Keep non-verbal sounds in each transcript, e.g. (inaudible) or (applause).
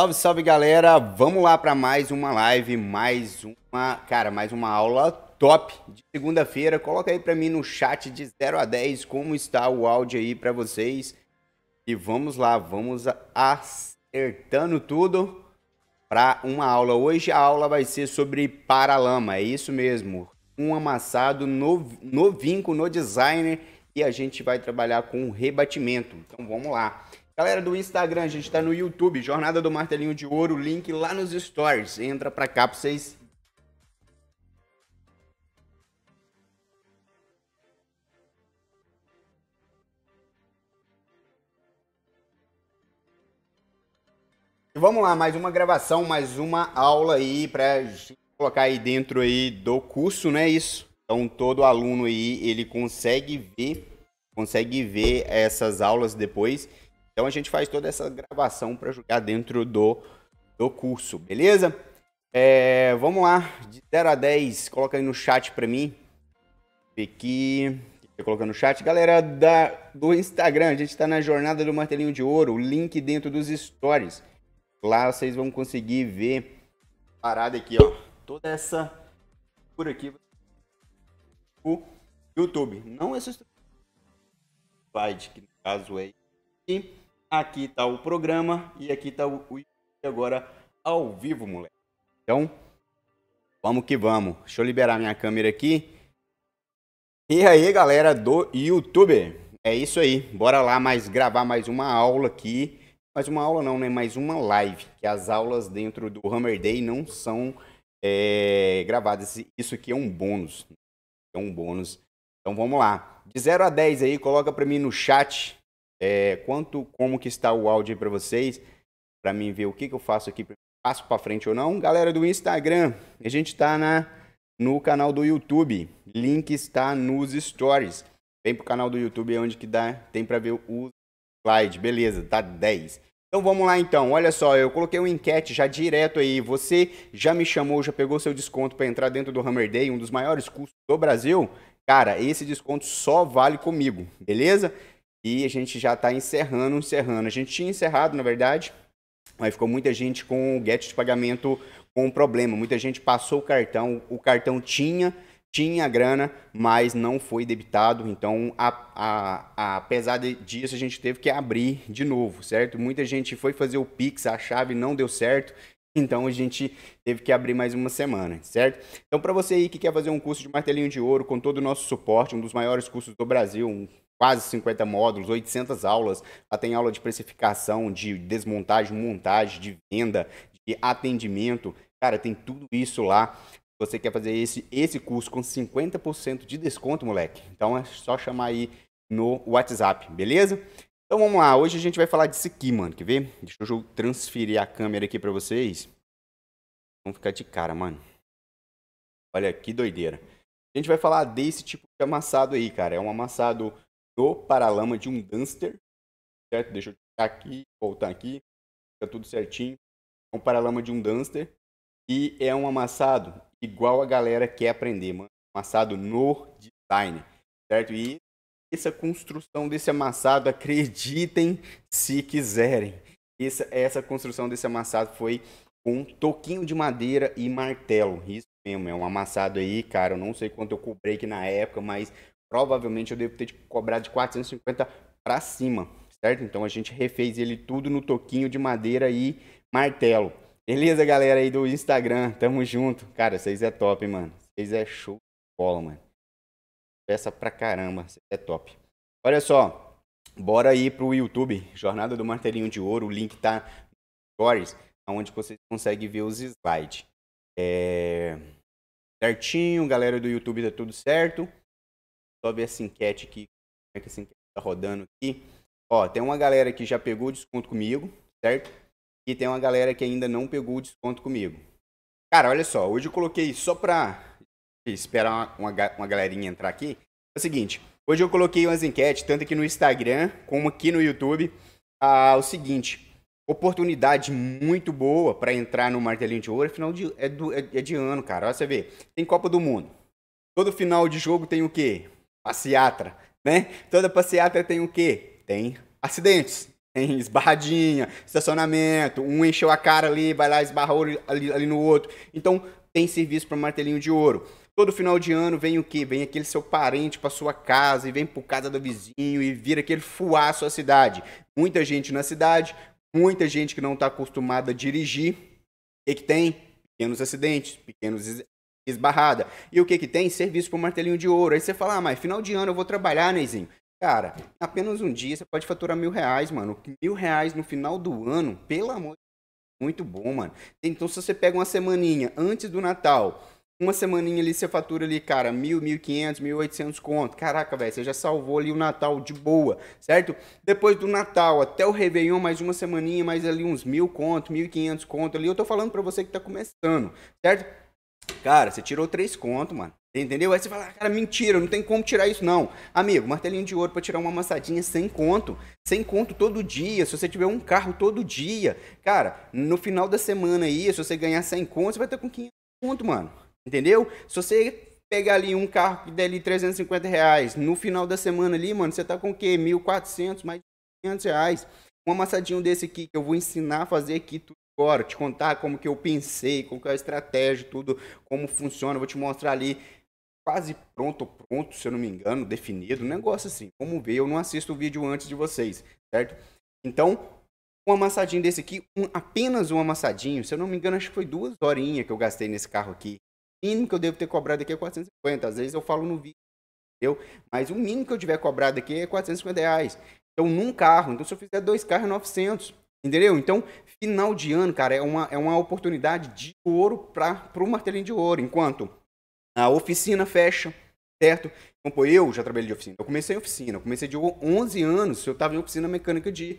Salve, salve galera! Vamos lá para mais uma live, mais uma, cara, mais uma aula top de segunda-feira. Coloca aí para mim no chat de 0 a 10 como está o áudio aí para vocês. E vamos lá, vamos acertando tudo para uma aula. Hoje a aula vai ser sobre paralama, é isso mesmo. Um amassado novinho no designer e a gente vai trabalhar com rebatimento. Então vamos lá. Galera do Instagram, a gente está no YouTube, Jornada do Martelinho de Ouro, link lá nos stories. Entra para cá pra vocês vamos lá, mais uma gravação, mais uma aula aí para colocar aí dentro aí do curso, né? Isso. Então todo aluno aí ele consegue ver, consegue ver essas aulas depois então a gente faz toda essa gravação para jogar dentro do, do curso, beleza? É, vamos lá, de 0 a 10, coloca aí no chat para mim. Aqui, colocando no chat. Galera da, do Instagram, a gente está na jornada do martelinho de ouro, o link dentro dos stories. Lá vocês vão conseguir ver parada aqui, ó. Toda essa por aqui o YouTube. Não essa slide, que no caso é aqui aqui tá o programa e aqui tá o, agora ao vivo, moleque. Então, vamos que vamos. Deixa eu liberar minha câmera aqui. E aí, galera do YouTube. É isso aí. Bora lá mais gravar mais uma aula aqui. Mais uma aula não, né? Mais uma live. Que as aulas dentro do Hammer Day não são é, gravadas. Isso aqui é um bônus. É um bônus. Então vamos lá. De 0 a 10 aí, coloca para mim no chat é, quanto, como que está o áudio aí para vocês, para mim ver o que, que eu faço aqui, passo para frente ou não. Galera do Instagram, a gente está na no canal do YouTube, link está nos stories. Vem pro canal do YouTube é onde que dá, tem para ver o slide, beleza? Tá 10. Então vamos lá então. Olha só, eu coloquei uma enquete já direto aí. Você já me chamou, já pegou seu desconto para entrar dentro do Hammer Day, um dos maiores cursos do Brasil? Cara, esse desconto só vale comigo, beleza? E a gente já está encerrando, encerrando. A gente tinha encerrado, na verdade, mas ficou muita gente com o get de pagamento com um problema. Muita gente passou o cartão, o cartão tinha, tinha grana, mas não foi debitado. Então, a, a, a, apesar disso, a gente teve que abrir de novo, certo? Muita gente foi fazer o Pix, a chave não deu certo. Então a gente teve que abrir mais uma semana, certo? Então para você aí que quer fazer um curso de martelinho de ouro com todo o nosso suporte, um dos maiores cursos do Brasil, um quase 50 módulos, 800 aulas. Ela tem aula de precificação, de desmontagem, montagem, de venda, de atendimento. Cara, tem tudo isso lá. Você quer fazer esse, esse curso com 50% de desconto, moleque? Então é só chamar aí no WhatsApp, beleza? Então vamos lá, hoje a gente vai falar disso aqui, mano, quer ver? Deixa eu transferir a câmera aqui para vocês. Vamos ficar de cara, mano. Olha que doideira. A gente vai falar desse tipo de amassado aí, cara. É um amassado do paralama de um Dunster, certo? Deixa eu aqui, voltar aqui, fica tudo certinho. É um paralama de um Dunster e é um amassado igual a galera quer aprender, mano. Amassado no design, certo? E essa construção desse amassado, acreditem se quiserem. Essa, essa construção desse amassado foi com um toquinho de madeira e martelo. Isso mesmo, é um amassado aí, cara. Eu não sei quanto eu cobrei aqui na época, mas provavelmente eu devo ter tipo, cobrado de 450 para cima, certo? Então a gente refez ele tudo no toquinho de madeira e martelo. Beleza, galera aí do Instagram, tamo junto. Cara, vocês é top, mano. Vocês é show de bola, mano. Peça pra caramba, vocês é top. Olha só, bora aí pro YouTube, Jornada do Martelinho de Ouro, o link tá no stories, onde vocês conseguem ver os slides. É... Certinho, galera do YouTube, tá tudo certo só ver essa enquete aqui, como é que essa enquete tá rodando aqui. Ó, tem uma galera que já pegou o desconto comigo, certo? E tem uma galera que ainda não pegou o desconto comigo. Cara, olha só, hoje eu coloquei só pra esperar uma, uma, uma galerinha entrar aqui. É o seguinte, hoje eu coloquei umas enquetes, tanto aqui no Instagram como aqui no YouTube, ah, o seguinte, oportunidade muito boa para entrar no martelinho de ouro, afinal é de, é, do, é, é de ano, cara. Olha, você vê, tem Copa do Mundo. Todo final de jogo tem o quê? passeatra, né? Toda passeatra tem o quê? Tem acidentes. Tem esbarradinha, estacionamento, um encheu a cara ali, vai lá, esbarrou ali, ali no outro. Então, tem serviço para martelinho de ouro. Todo final de ano vem o quê? Vem aquele seu parente para sua casa e vem por casa do vizinho e vira aquele fuá a sua cidade. Muita gente na cidade, muita gente que não está acostumada a dirigir e que tem pequenos acidentes, pequenos esbarrada. E o que que tem? Serviço para martelinho de ouro. Aí você fala, ah, mas final de ano eu vou trabalhar, Neizinho. Cara, apenas um dia você pode faturar mil reais, mano. Mil reais no final do ano, pelo amor de Deus, muito bom, mano. Então, se você pega uma semaninha antes do Natal, uma semaninha ali você fatura ali, cara, mil, mil quinhentos, mil oitocentos conto. Caraca, velho, você já salvou ali o Natal de boa, certo? Depois do Natal até o Réveillon, mais uma semaninha, mais ali uns mil conto, mil quinhentos conto ali. Eu tô falando pra você que tá começando, certo? Cara, você tirou três conto, mano. Entendeu? Aí você fala, ah, cara, mentira, não tem como tirar isso, não. Amigo, martelinho de ouro para tirar uma amassadinha sem conto. Sem conto todo dia. Se você tiver um carro todo dia. Cara, no final da semana aí, se você ganhar 100 conto, você vai estar com 500 conto, mano. Entendeu? Se você pegar ali um carro que der ali 350 reais, no final da semana ali, mano, você tá com o quê? 1.400, mais de 500 reais. Um amassadinho desse aqui que eu vou ensinar a fazer aqui, tudo agora, te contar como que eu pensei, como que é a estratégia, tudo, como funciona, vou te mostrar ali quase pronto, pronto, se eu não me engano, definido, um negócio assim. Como ver, eu não assisto o vídeo antes de vocês, certo? Então, um amassadinho desse aqui, um, apenas um amassadinho, se eu não me engano, acho que foi duas horinhas que eu gastei nesse carro aqui. O mínimo que eu devo ter cobrado aqui é 450, às vezes eu falo no vídeo, entendeu? Mas o mínimo que eu tiver cobrado aqui é 450 reais. Então, num carro, então se eu fizer dois carros, 900. É Entendeu? Então, final de ano, cara, é uma, é uma oportunidade de ouro para o martelinho de ouro. Enquanto a oficina fecha, certo? Então, eu já trabalhei de oficina. Eu comecei em oficina. Eu comecei de 11 anos. Eu estava em oficina mecânica de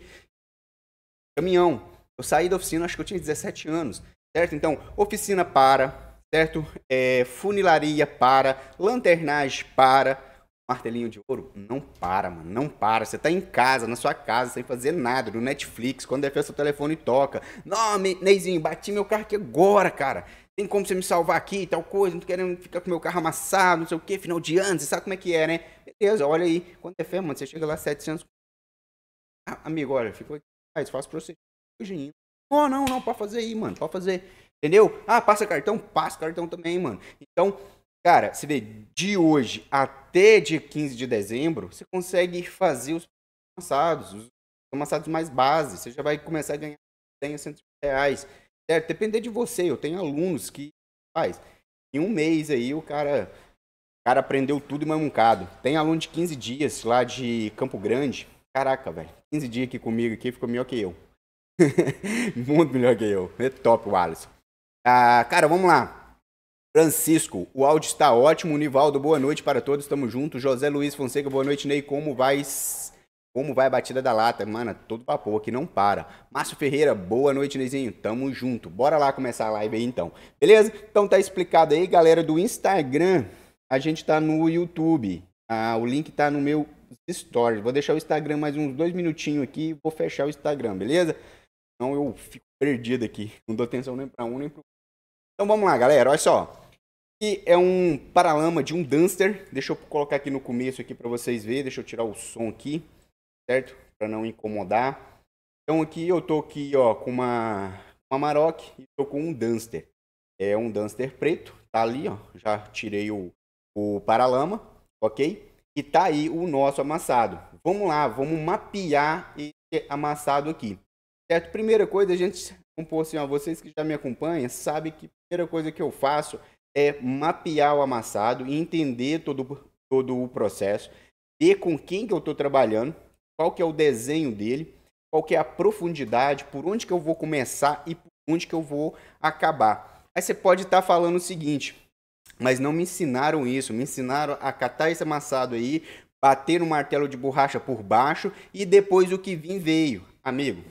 caminhão. Eu saí da oficina, acho que eu tinha 17 anos, certo? Então, oficina para, certo? É, funilaria para, lanternagem para, Martelinho de ouro não para, mano. Não para. Você tá em casa, na sua casa, sem fazer nada, no Netflix, quando defende é seu telefone toca. Não, Neizinho, bati meu carro aqui agora, cara. Tem como você me salvar aqui, tal coisa, não tô querendo ficar com meu carro amassado, não sei o que, final de ano, você sabe como é que é, né? Beleza, olha aí. Quando é fé, mano, você chega lá 700. Ah, amigo, olha, ficou aqui. Ah, faço pra você. Não, não, não, pode fazer aí, mano, pode fazer. Entendeu? Ah, passa cartão? Passa cartão também, mano. Então, Cara, você vê, de hoje até dia 15 de dezembro, você consegue fazer os amassados, os amassados mais base. Você já vai começar a ganhar 100 100 reais. Certo? Depender de você. Eu tenho alunos que faz. Em um mês aí, o cara, o cara aprendeu tudo e mais um bocado. Tem aluno de 15 dias lá de Campo Grande. Caraca, velho. 15 dias aqui comigo aqui ficou melhor que eu. (laughs) Muito melhor que eu. É top o Alisson. Ah, cara, vamos lá. Francisco, o áudio está ótimo. Nivaldo, boa noite para todos, estamos juntos. José Luiz Fonseca, boa noite, Ney. Como vai como vai a batida da lata? Mano, todo papo aqui não para. Márcio Ferreira, boa noite, Neizinho. Tamo junto. Bora lá começar a live aí então. Beleza? Então tá explicado aí, galera do Instagram. A gente tá no YouTube. Ah, o link tá no meu stories. Vou deixar o Instagram mais uns dois minutinhos aqui e vou fechar o Instagram, beleza? Então eu fico perdido aqui. Não dou atenção nem pra um nem pro outro. Então vamos lá, galera. Olha só. E é um paralama de um Dunster. Deixa eu colocar aqui no começo aqui para vocês verem. Deixa eu tirar o som aqui, certo? Para não incomodar. Então aqui eu tô aqui, ó, com uma uma Maroc e tô com um Dunster. É um Dunster preto, tá ali, ó. Já tirei o o paralama, OK? E tá aí o nosso amassado. Vamos lá, vamos mapear esse amassado aqui. Certo? Primeira coisa, a gente, vamos pôr assim, ó, vocês que já me acompanham, sabe que a primeira coisa que eu faço é mapear o amassado e entender todo, todo o processo, ver com quem que eu estou trabalhando, qual que é o desenho dele, qual que é a profundidade, por onde que eu vou começar e por onde que eu vou acabar. Aí você pode estar tá falando o seguinte, mas não me ensinaram isso, me ensinaram a catar esse amassado aí, bater no martelo de borracha por baixo e depois o que vim veio. Amigo,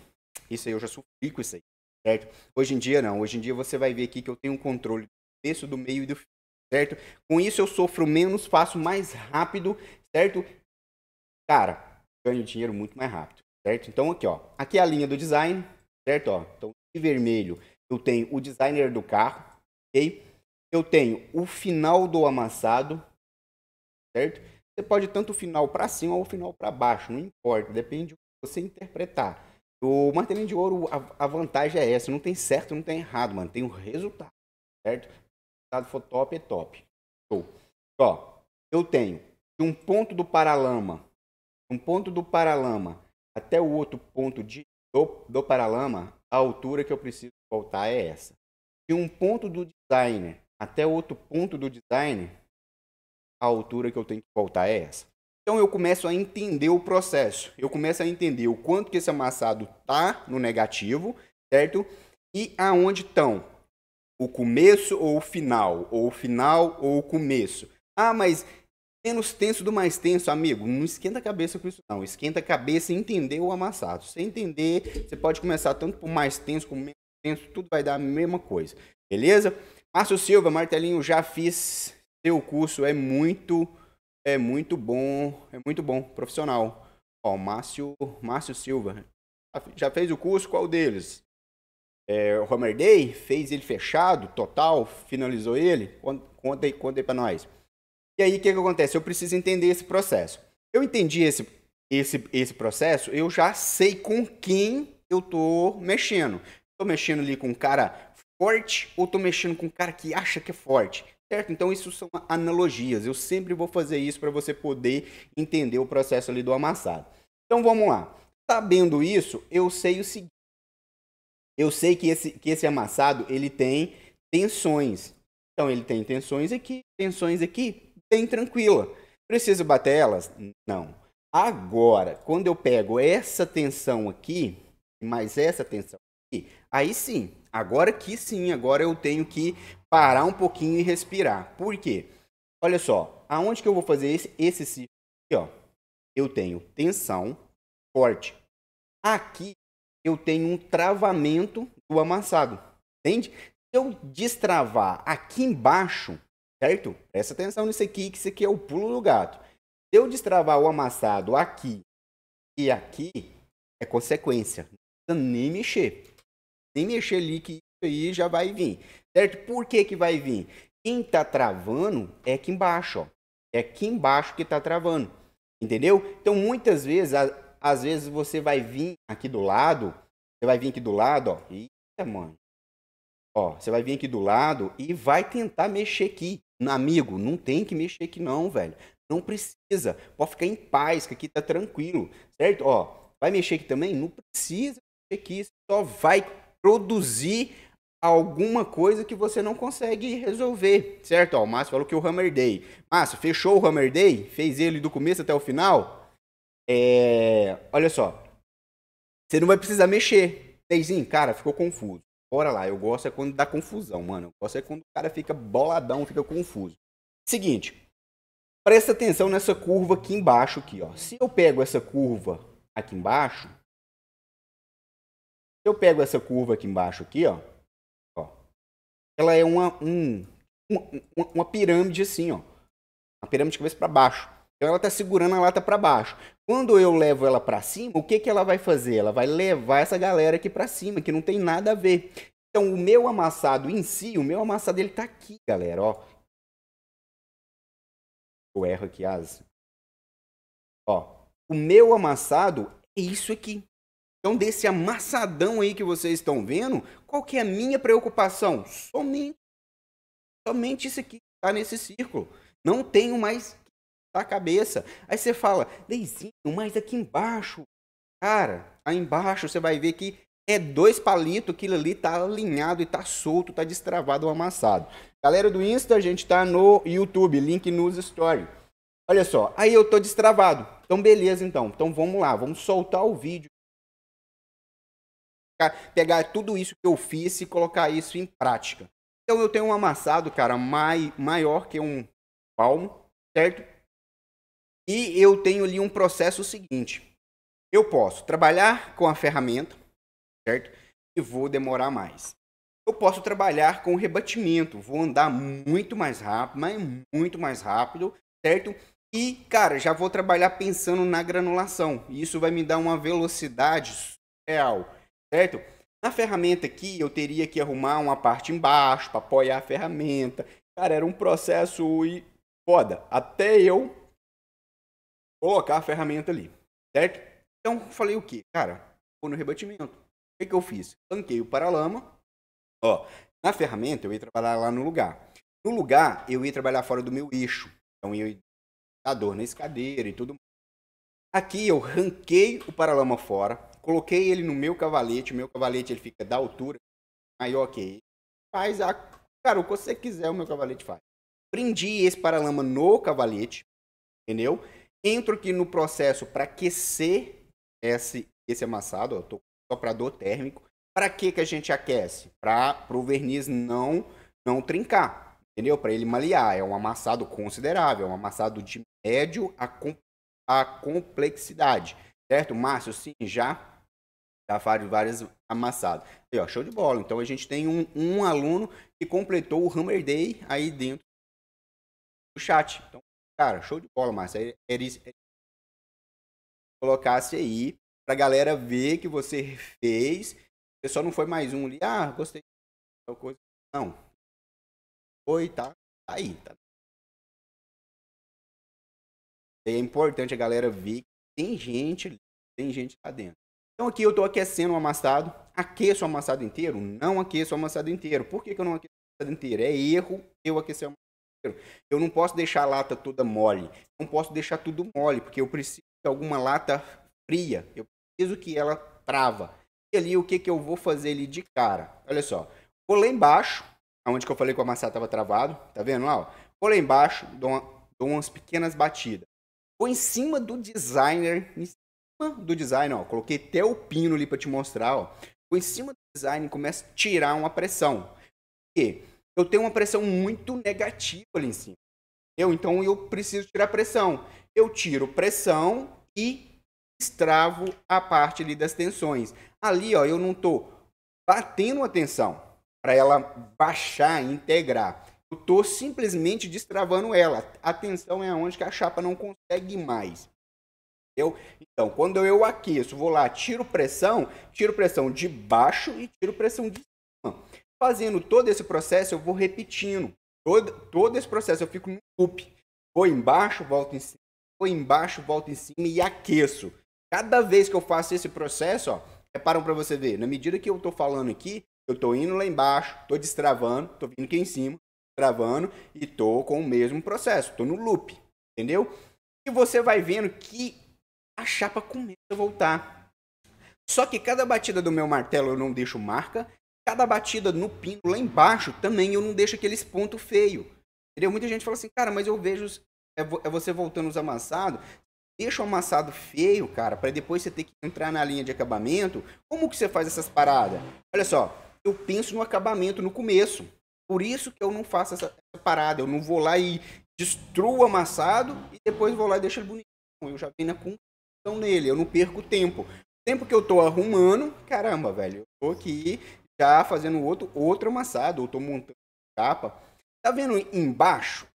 isso aí eu já sofri com isso aí, certo? Hoje em dia não, hoje em dia você vai ver aqui que eu tenho um controle começo, do meio e do fim, certo? Com isso eu sofro menos, faço mais rápido, certo? Cara, ganho dinheiro muito mais rápido, certo? Então aqui, ó, aqui é a linha do design, certo? Ó, então de vermelho eu tenho o designer do carro, ok? Eu tenho o final do amassado, certo? Você pode tanto o final para cima ou o final para baixo, não importa, depende do que você interpretar. O martelinho de ouro, a, a, vantagem é essa, não tem certo, não tem errado, mano, tem o resultado, certo? resultado for top, é top. Show. Ó, eu tenho de um ponto do paralama, um ponto do paralama até o outro ponto de, do, do paralama, a altura que eu preciso voltar é essa. De um ponto do designer até outro ponto do designer, a altura que eu tenho que voltar é essa. Então eu começo a entender o processo. Eu começo a entender o quanto que esse amassado tá no negativo, certo? E aonde estão o começo ou o final, ou o final ou o começo. Ah, mas menos tenso do mais tenso, amigo. Não esquenta a cabeça com isso, não. Esquenta a cabeça e entender o amassado. Se entender, você pode começar tanto por mais tenso como menos tenso, tudo vai dar a mesma coisa. Beleza? Márcio Silva, martelinho, já fiz seu curso, é muito, é muito bom, é muito bom, profissional. Ó, Márcio, Márcio Silva, já fez o curso, qual deles? É, o Day fez ele fechado, total, finalizou ele. Conta, conta aí, conta aí para nós. E aí o que, que acontece? Eu preciso entender esse processo. Eu entendi esse, esse, esse processo, eu já sei com quem eu tô mexendo. Tô mexendo ali com um cara forte ou tô mexendo com um cara que acha que é forte? Certo? Então isso são analogias. Eu sempre vou fazer isso para você poder entender o processo ali do amassado. Então vamos lá. Sabendo isso, eu sei o seguinte: eu sei que esse, que esse amassado ele tem tensões. Então ele tem tensões aqui, tensões aqui, bem tranquila. Preciso bater elas? Não. Agora, quando eu pego essa tensão aqui, mais essa tensão aqui, aí sim, agora que sim, agora eu tenho que parar um pouquinho e respirar. Por quê? Olha só, aonde que eu vou fazer esse, esse ciclo aqui, ó? Eu tenho tensão forte. Aqui eu tenho um travamento do amassado, entende? Se eu destravar aqui embaixo, certo? Presta atenção nisso aqui, que isso aqui é o pulo do gato. Se eu destravar o amassado aqui e aqui, é consequência. Não precisa nem mexer. Nem mexer ali que isso aí já vai vir, certo? Por que que vai vir? Quem está travando é aqui embaixo, ó. É aqui embaixo que está travando. Entendeu? Então, muitas vezes, às vezes você vai vir aqui do lado, você vai vir aqui do lado, ó. Eita, mãe, Ó, você vai vir aqui do lado e vai tentar mexer aqui. Amigo, não tem que mexer aqui não, velho. Não precisa. Pode ficar em paz, que aqui tá tranquilo, certo? Ó, vai mexer aqui também? Não precisa mexer aqui. Só vai produzir alguma coisa que você não consegue resolver, certo? Ó, o Márcio falou que o Hammer Day. Márcio, fechou o Hammer Day? Fez ele do começo até o final? É, olha só. Você não vai precisar mexer. Teizinho, cara, ficou confuso. Bora lá, eu gosto é quando dá confusão, mano. Eu gosto é quando o cara fica boladão, fica confuso. Seguinte, presta atenção nessa curva aqui embaixo aqui, ó. Se eu pego essa curva aqui embaixo, se eu pego essa curva aqui embaixo aqui, ó, ó ela é uma, um, uma, uma pirâmide assim, ó. Uma pirâmide de cabeça para baixo. Então ela está segurando a lata para baixo. Quando eu levo ela para cima, o que, que ela vai fazer? Ela vai levar essa galera aqui para cima, que não tem nada a ver. Então o meu amassado em si, o meu amassado ele está aqui, galera, ó. Eu erro aqui as. Ó, o meu amassado é isso aqui. Então, desse amassadão aí que vocês estão vendo, qual que é a minha preocupação? Somente, somente isso aqui está nesse círculo. Não tenho mais a cabeça. Aí você fala, Leizinho, mas aqui embaixo, cara, aí embaixo você vai ver que é dois palitos, aquilo ali tá alinhado e tá solto, tá destravado ou amassado. Galera do Insta, a gente tá no YouTube, link nos Story. Olha só, aí eu tô destravado. Então beleza então. Então vamos lá, vamos soltar o vídeo. Pegar tudo isso que eu fiz e colocar isso em prática. Então eu tenho um amassado, cara, mai, maior que um palmo, certo? E eu tenho ali um processo seguinte. Eu posso trabalhar com a ferramenta, certo? E vou demorar mais. Eu posso trabalhar com o rebatimento, vou andar muito mais rápido, mas muito mais rápido, certo? E, cara, já vou trabalhar pensando na granulação. Isso vai me dar uma velocidade real, certo? Na ferramenta aqui, eu teria que arrumar uma parte embaixo para apoiar a ferramenta. Cara, era um processo e foda. Até eu colocar a ferramenta ali, certo? Então, falei o quê? Cara, vou no rebatimento. O que, que eu fiz? Tanquei o paralama, ó, na ferramenta eu ia trabalhar lá no lugar. No lugar, eu ia trabalhar fora do meu eixo. Então, eu ia dar dor na escadeira e tudo mais. Aqui eu ranquei o paralama fora, coloquei ele no meu cavalete, o meu cavalete ele fica da altura maior que Faz a... Cara, o que você quiser o meu cavalete faz. Prendi esse paralama no cavalete, entendeu? entro aqui no processo para aquecer esse, esse amassado, ó, eu tô com soprador térmico. Para que que a gente aquece? Para o verniz não não trincar, entendeu? Para ele malear. É um amassado considerável, é um amassado de médio a, com, a complexidade, certo? Márcio, sim, já já faz várias amassadas. E, ó, show de bola. Então a gente tem um, um aluno que completou o Hammer Day aí dentro do chat. Então Cara, show de bola, Márcio. Era isso. Colocasse aí pra galera ver que você fez. Você só não foi mais um ali, ah, gostei tal coisa. Não. Foi, tá, tá aí, tá. E é importante a galera ver que tem gente ali, tem gente lá dentro. Então aqui eu tô aquecendo o amassado, aqueço o amassado inteiro? Não aqueço o amassado inteiro. Por que, que eu não aqueço o amassado inteiro? É erro eu aquecer o amassado eu não posso deixar a lata toda mole. Não posso deixar tudo mole, porque eu preciso de alguma lata fria. Eu preciso que ela trava. E ali o que, que eu vou fazer ali de cara? Olha só. Vou lá embaixo, aonde que eu falei que o amassado estava travado. Tá vendo lá? Ó? Vou lá embaixo, dou, uma, dou umas pequenas batidas. Vou em cima do designer, em cima do designer, ó. Coloquei até o pino ali para te mostrar, ó. Vou em cima do designer e começo a tirar uma pressão. Por quê? eu tenho uma pressão muito negativa ali em cima. Eu, então eu preciso tirar pressão. Eu tiro pressão e estravo a parte ali das tensões. Ali, ó, eu não estou batendo a tensão para ela baixar integrar. Eu estou simplesmente destravando ela. A tensão é onde que a chapa não consegue mais. Eu, então, quando eu aqueço, vou lá, tiro pressão, tiro pressão de baixo e tiro pressão de cima fazendo todo esse processo, eu vou repetindo. Todo, todo esse processo, eu fico no loop. Vou embaixo, volto em cima, vou embaixo, volto em cima e aqueço. Cada vez que eu faço esse processo, ó, reparam para você ver, na medida que eu estou falando aqui, eu estou indo lá embaixo, estou destravando, estou vindo aqui em cima, travando e estou com o mesmo processo, estou no loop, entendeu? E você vai vendo que a chapa começa a voltar. Só que cada batida do meu martelo eu não deixo marca, cada batida no pino lá embaixo também eu não deixo aqueles pontos feios. Entendeu? Muita gente fala assim, cara, mas eu vejo é, é você voltando os amassados. Deixa o amassado feio, cara, para depois você ter que entrar na linha de acabamento. Como que você faz essas paradas? Olha só, eu penso no acabamento no começo. Por isso que eu não faço essa, essa parada. Eu não vou lá e destruo o amassado e depois vou lá e deixo ele bonito. Eu já venho na construção nele, eu não perco tempo. O tempo que eu tô arrumando, caramba, velho, eu tô aqui cá tá fazendo outro, outro amassado, ou tô montando capa. Tá vendo embaixo?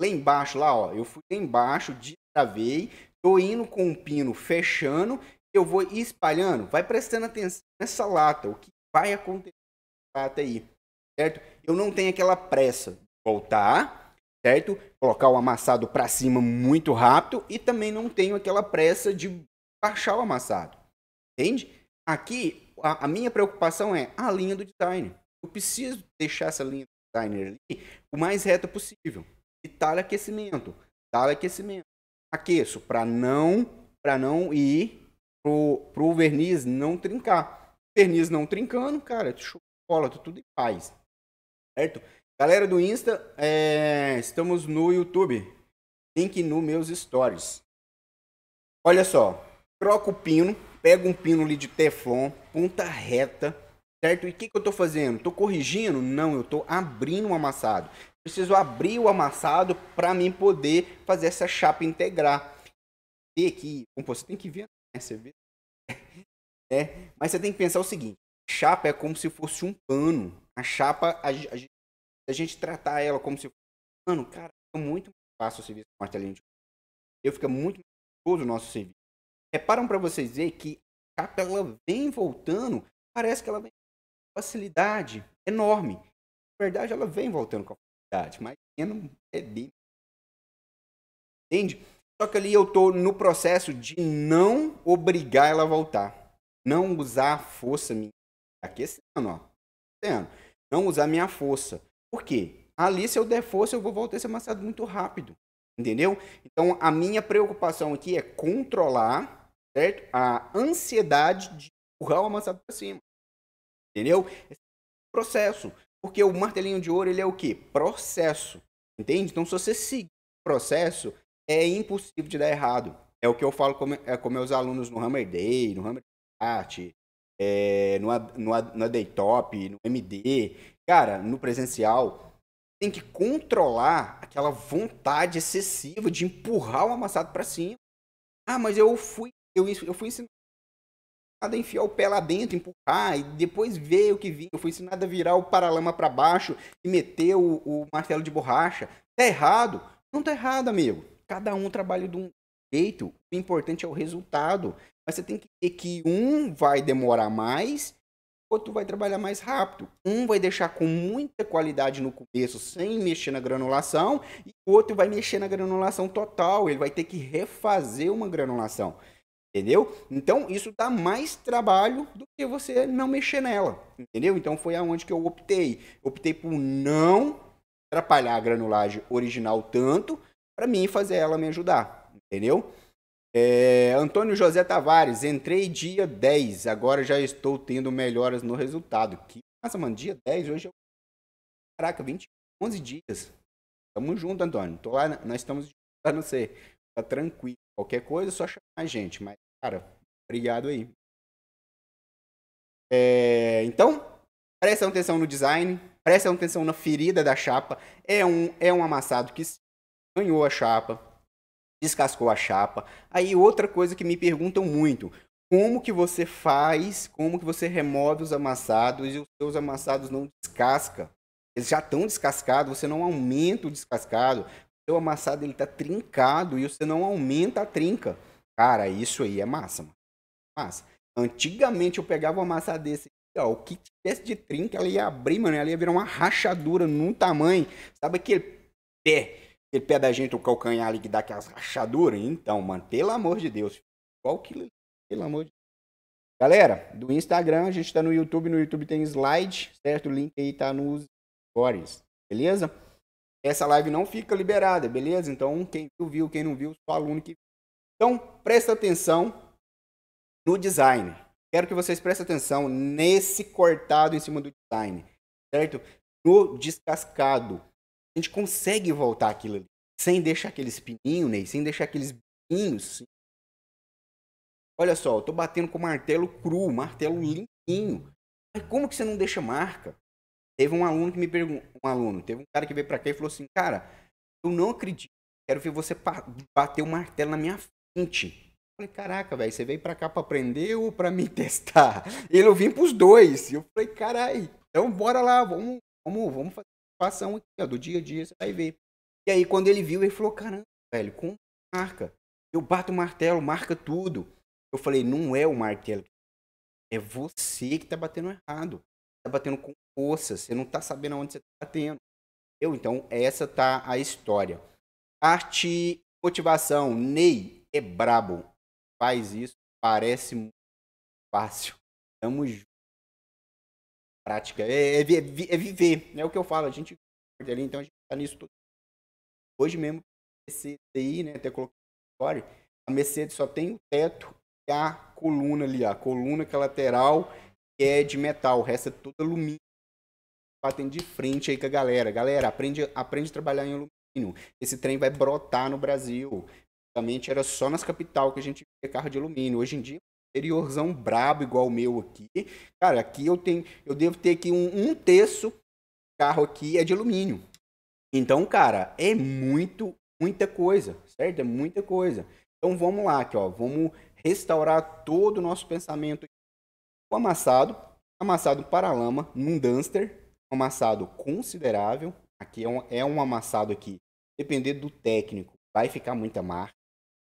Lá embaixo, lá, ó. Eu fui lá embaixo, desgravei, tô indo com um pino fechando, eu vou espalhando. Vai prestando atenção nessa lata, o que vai acontecer nessa lata aí, certo? Eu não tenho aquela pressa de voltar, certo? Colocar o amassado para cima muito rápido e também não tenho aquela pressa de baixar o amassado, entende? Aqui, a, a, minha preocupação é a linha do design. Eu preciso deixar essa linha do designer ali o mais reta possível. E tal aquecimento, tal aquecimento. Aqueço para não, para não ir pro, pro verniz não trincar. Verniz não trincando, cara, show cola, tudo em paz. Certo? Galera do Insta, é, estamos no YouTube. Link no meus stories. Olha só, troca o pino pego um pino ali de teflon, ponta reta, certo? E o que, que eu estou fazendo? Estou corrigindo? Não, eu estou abrindo o amassado. Preciso abrir o amassado para mim poder fazer essa chapa integrar. E aqui, Como você tem que ver, né? Você vê. (laughs) é, mas você tem que pensar o seguinte: chapa é como se fosse um pano. A chapa, a, a, a gente tratar ela como se fosse um pano, cara, fica muito fácil o serviço com martelinho de Eu fica muito todo o nosso serviço reparam é, para vocês ver que a capa ela vem voltando, parece que ela vem com facilidade enorme. Na verdade, ela vem voltando com facilidade, mas é bem. Entende? Só que ali eu estou no processo de não obrigar ela a voltar. Não usar a força minha. Tá aquecendo, ó. Aquecendo. Não usar minha força. Por quê? Ali, se eu der força, eu vou voltar a ser amassado muito rápido. Entendeu? Então, a minha preocupação aqui é controlar certo? A ansiedade de empurrar o amassado para cima. Entendeu? É processo. Porque o martelinho de ouro, ele é o quê? Processo. Entende? Então, se você seguir o processo, é impossível de dar errado. É o que eu falo com, é, com meus alunos no Hammer Day, no Hammer Art, é, no, no, no top no MD. Cara, no presencial, tem que controlar aquela vontade excessiva de empurrar o amassado para cima. Ah, mas eu fui eu, eu fui ensinado a enfiar o pé lá dentro, empurrar e depois ver o que vinha. Eu fui ensinado a virar o paralama para baixo e meter o, o, martelo de borracha. Tá errado? Não tá errado, amigo. Cada um trabalha de um jeito. O importante é o resultado. Mas você tem que ver que um vai demorar mais, outro vai trabalhar mais rápido. Um vai deixar com muita qualidade no começo, sem mexer na granulação, e o outro vai mexer na granulação total. Ele vai ter que refazer uma granulação. Entendeu? Então isso dá mais trabalho do que você não mexer nela. Entendeu? Então foi aonde que eu optei. Optei por não atrapalhar a granulagem original tanto para mim fazer ela me ajudar. Entendeu? É, Antônio José Tavares, entrei dia 10, agora já estou tendo melhoras no resultado. Que massa, mano, dia 10, hoje é. Caraca, 20, 11 dias. Tamo junto, Antônio. Tô lá, nós estamos lá, não sei. Tá tranquilo. Qualquer coisa, é só chamar a gente. Mas, cara, obrigado aí. É, então, presta atenção no design, presta atenção na ferida da chapa. É um, é um amassado que ganhou a chapa, descascou a chapa. Aí outra coisa que me perguntam muito, como que você faz, como que você remove os amassados e os seus amassados não descasca? Eles já estão descascados, você não aumenta o descascado, seu amassado ele tá trincado e você não aumenta a trinca. Cara, isso aí é massa, mano. Massa. Antigamente eu pegava uma massa desse ó, o que tivesse de trinca, ela ia abrir, mano, ela ia virar uma rachadura num tamanho. Sabe aquele pé, aquele pé da gente, o calcanhar ali que dá aquelas rachaduras? Então, mano, pelo amor de Deus. Qual que. Pelo amor de Galera, do Instagram, a gente tá no YouTube, no YouTube tem slide, certo? O link aí tá nos stories, beleza? essa live não fica liberada, beleza? Então, quem viu, quem não viu, só aluno que Então, presta atenção no design. Quero que vocês prestem atenção nesse cortado em cima do design, certo? No descascado. A gente consegue voltar aquilo ali, sem deixar aqueles pininhos, né? sem deixar aqueles bichinhos. Olha só, eu tô batendo com martelo cru, martelo limpinho. Mas como que você não deixa marca? Teve um aluno que me perguntou, um aluno, teve um cara que veio para cá e falou assim, cara, eu não acredito, quero ver você bater o martelo na minha frente. Eu falei, caraca, velho, você veio para cá para aprender ou para me (laughs) testar? ele, eu vim pros dois. Eu falei, carai, então bora lá, vamos, vamos, vamos fazer uma ação aqui, ó, do dia a dia, você vai ver. E aí, quando ele viu, ele falou, caramba, velho, com marca? Eu bato o martelo, marca tudo. Eu falei, não é o martelo. É você que tá batendo errado. Tá batendo com força, você não está sabendo onde você está batendo. Eu, então, essa tá a história. Arte motivação. Ney é brabo. Faz isso. Parece muito fácil. Tamo junto. Prática. É, é, é, é viver. Né? É o que eu falo. A gente ali, então a gente tá nisso tudo. Hoje mesmo, aí, né? Até história. A Mercedes só tem o teto e a coluna ali, a coluna que é lateral que é de metal. O resto é tudo alumínio batendo de frente aí com a galera. Galera, aprende, aprende a trabalhar em alumínio. Esse trem vai brotar no Brasil. Antigamente era só nas capital que a gente via carro de alumínio. Hoje em dia, interiorzão brabo igual o meu aqui. Cara, aqui eu tenho, eu devo ter aqui um, um terço carro aqui é de alumínio. Então, cara, é muito, muita coisa, certo? É muita coisa. Então vamos lá aqui, ó. Vamos restaurar todo o nosso pensamento. O amassado, amassado para lama, num Dunster, um amassado considerável. Aqui é um, é um amassado aqui. Depender do técnico, vai ficar muita marca.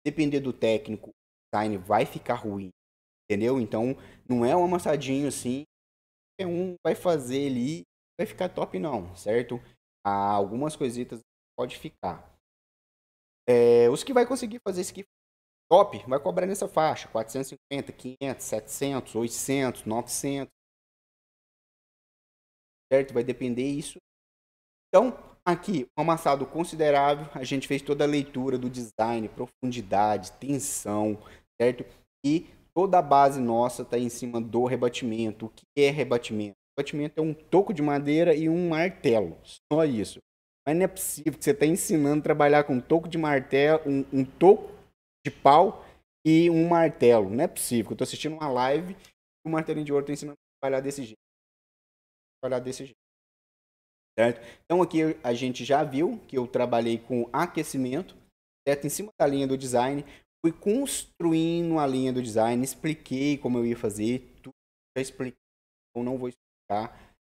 Depender do técnico, o design vai ficar ruim. Entendeu? Então, não é um amassadinho assim. É um vai fazer ali, vai ficar top não, certo? Há algumas coisitas pode ficar. É, os que vai conseguir fazer esse aqui top, vai cobrar nessa faixa, 450, 500, 700, 800, 900, certo? Vai depender isso. Então, aqui, um amassado considerável, a gente fez toda a leitura do design, profundidade, tensão, certo? E toda a base nossa está em cima do rebatimento. O que é rebatimento? Rebatimento é um toco de madeira e um martelo, só isso. Mas não é possível que você está ensinando a trabalhar com um toco de martelo, um, um toco de pau e um martelo. Não é possível. Eu estou assistindo uma live e o martelinho de ouro está ensinando a trabalhar desse jeito trabalhar desse jeito. Certo? Então aqui a gente já viu que eu trabalhei com aquecimento, certo? Em cima da linha do design, fui construindo a linha do design, expliquei como eu ia fazer, tudo já expliquei, eu então não vou explicar,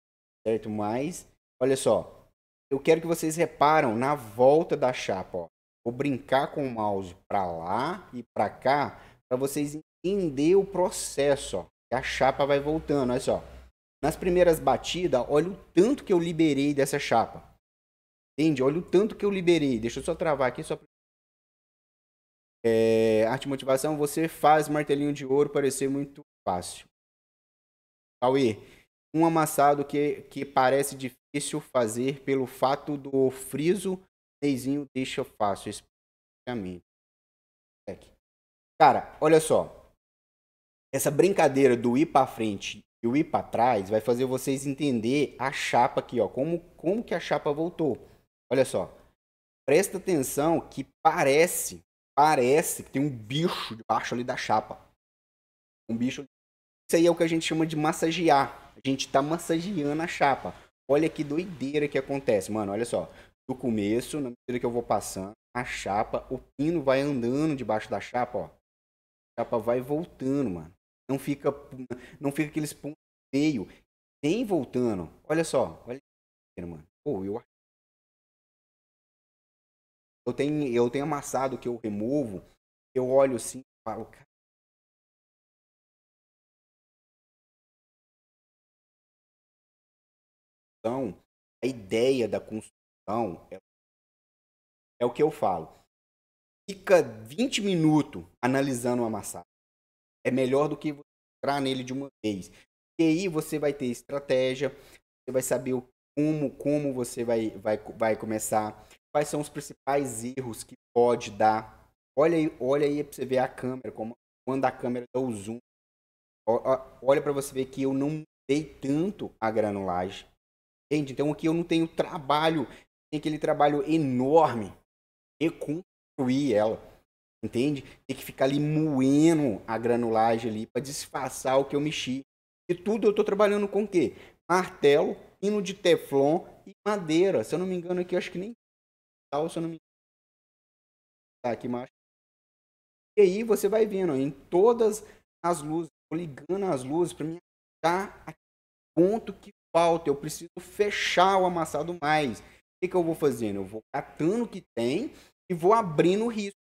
certo? Mas olha só, eu quero que vocês reparam na volta da chapa, ó. Vou brincar com o mouse para lá e para cá para vocês entender o processo, ó. a chapa vai voltando, olha só. Nas primeiras batidas, olha o tanto que eu liberei dessa chapa. Entende? Olha o tanto que eu liberei. Deixa eu só travar aqui. Só... É, arte motivação, você faz martelinho de ouro parecer muito fácil. Cauê, um amassado que, que parece difícil fazer pelo fato do friso, Neizinho deixa fácil. Especificamente. Cara, olha só. Essa brincadeira do ir para frente o ir para trás vai fazer vocês entender a chapa aqui, ó, como, como que a chapa voltou. Olha só, presta atenção que parece, parece que tem um bicho debaixo ali da chapa. Um bicho. Isso aí é o que a gente chama de massagear. A gente está massageando a chapa. Olha que doideira que acontece, mano. Olha só. Do começo, na medida que eu vou passando, a chapa, o pino vai andando debaixo da chapa, ó. A chapa vai voltando, mano. Não fica, não fica aqueles pontos meio. Nem voltando. Olha só. Olha, mano. Pô, eu eu tenho, eu tenho amassado que eu removo, eu olho assim e falo, Então, a ideia da construção é, é o que eu falo. Fica 20 minutos analisando o amassado é melhor do que entrar nele de uma vez. E aí você vai ter estratégia, você vai saber como, como você vai, vai, vai começar, quais são os principais erros que pode dar. Olha aí, olha aí para você ver a câmera, como, quando a câmera dá o zoom. Olha para você ver que eu não dei tanto a granulagem. Entende? Então aqui eu não tenho trabalho, tem aquele trabalho enorme reconstruir ela entende? Tem que ficar ali moendo a granulagem ali para disfarçar o que eu mexi. E tudo eu estou trabalhando com o quê? Martelo, pino de teflon e madeira. Se eu não me engano aqui, acho que nem tal, se eu não me engano. Tá aqui, mas... E aí você vai vendo ó, em todas as luzes, tô ligando as luzes para me achar aquele ponto que falta. Eu preciso fechar o amassado mais. O que, que eu vou fazendo? Eu vou catando o que tem e vou abrindo o risco.